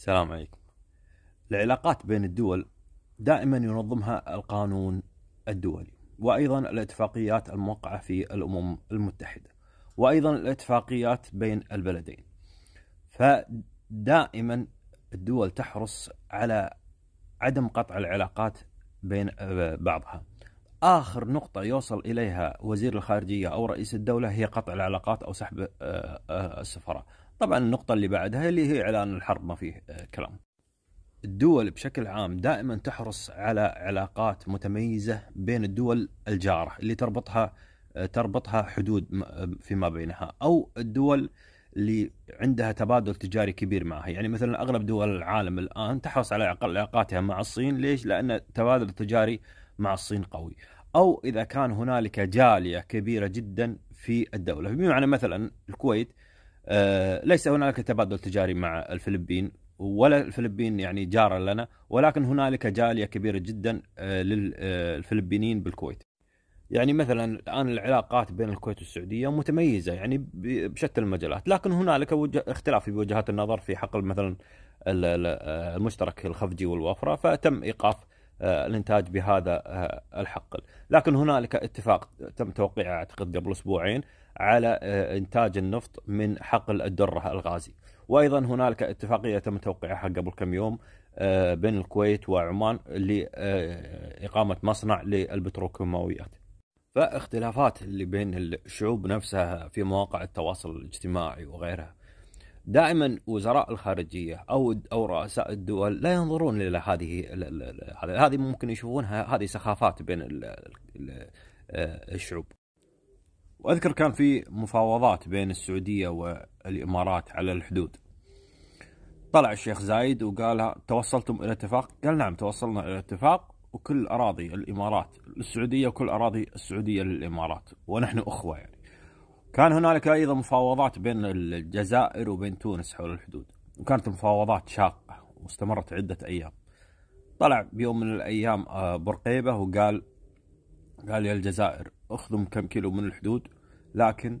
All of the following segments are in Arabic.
السلام عليكم. العلاقات بين الدول دائما ينظمها القانون الدولي، وايضا الاتفاقيات الموقعه في الامم المتحده، وايضا الاتفاقيات بين البلدين. فدائما الدول تحرص على عدم قطع العلاقات بين آه، بعضها. اخر نقطه يوصل اليها وزير الخارجيه او رئيس الدوله هي قطع العلاقات او سحب آه، آه، السفراء طبعا النقطة اللي بعدها اللي هي إعلان الحرب ما فيه آه، كلام الدول بشكل عام دائما تحرص على علاقات متميزة بين الدول الجارة اللي تربطها آه، تربطها حدود آه، فيما بينها أو الدول اللي عندها تبادل تجاري كبير معها يعني مثلا أغلب دول العالم الآن تحرص على علاقاتها مع الصين ليش؟ لأن التبادل التجاري مع الصين قوي أو إذا كان هنالك جالية كبيرة جدا في الدولة بمعنى مثلا الكويت آه، ليس هنالك تبادل تجاري مع الفلبين ولا الفلبين يعني جارة لنا ولكن هنالك جالية كبيرة جدا آه، للفلبينيين بالكويت يعني مثلا الان العلاقات بين الكويت والسعوديه متميزه يعني بشتى المجالات، لكن هنالك اختلاف في وجهات النظر في حقل مثلا المشترك الخفجي والوفره فتم ايقاف آه، الانتاج بهذا الحقل، لكن هنالك اتفاق تم توقيعه اعتقد قبل اسبوعين على آه، انتاج النفط من حقل الدره الغازي. وايضا هنالك اتفاقيه تم توقيعها قبل كم يوم آه، بين الكويت وعمان لاقامه آه، مصنع للبتروكيماويات. فاختلافات اللي بين الشعوب نفسها في مواقع التواصل الاجتماعي وغيرها دائما وزراء الخارجيه او او رؤساء الدول لا ينظرون الى هذه هذه ممكن يشوفونها هذه سخافات بين الشعوب واذكر كان في مفاوضات بين السعوديه والامارات على الحدود طلع الشيخ زايد وقال توصلتم الى اتفاق قال نعم توصلنا الى اتفاق وكل اراضي الامارات للسعوديه وكل اراضي السعوديه للامارات ونحن اخوه يعني كان هنالك ايضا مفاوضات بين الجزائر وبين تونس حول الحدود وكانت المفاوضات شاقه واستمرت عده ايام طلع بيوم من الايام آه، برقيبه وقال قال يا الجزائر اخذوا كم كيلو من الحدود لكن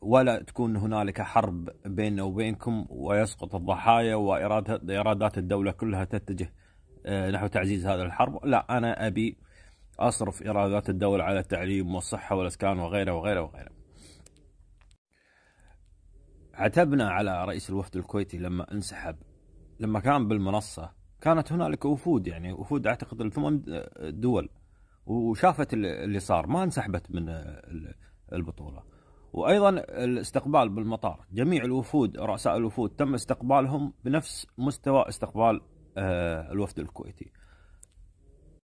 ولا تكون هنالك حرب بيننا وبينكم ويسقط الضحايا وإرادات الدولة كلها تتجه آه، نحو تعزيز هذا الحرب لا أنا أبي أصرف إيرادات الدولة على التعليم والصحة والأسكان وغيره وغيره وغيره عتبنا على رئيس الوفد الكويتي لما انسحب لما كان بالمنصة كانت هنالك وفود يعني وفود أعتقد الثمان دول وشافت اللي صار ما انسحبت من البطوله. وايضا الاستقبال بالمطار، جميع الوفود رؤساء الوفود تم استقبالهم بنفس مستوى استقبال آه، الوفد الكويتي.